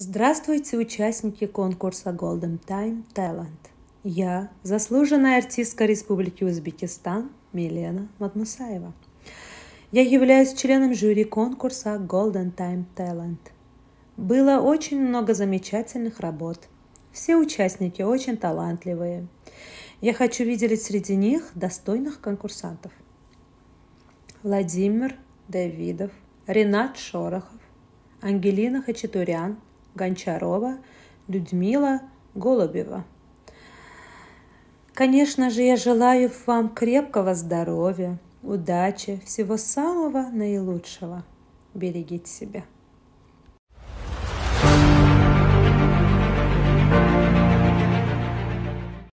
Здравствуйте, участники конкурса Golden Time Talent. Я заслуженная артистка Республики Узбекистан Милена Матмусаева. Я являюсь членом жюри конкурса Golden Time Talent. Было очень много замечательных работ. Все участники очень талантливые. Я хочу видеть среди них достойных конкурсантов. Владимир Давидов, Ренат Шорохов, Ангелина Хачатурян – Гончарова, Людмила Голубева. Конечно же, я желаю вам крепкого здоровья, удачи, всего самого наилучшего. Берегите себя.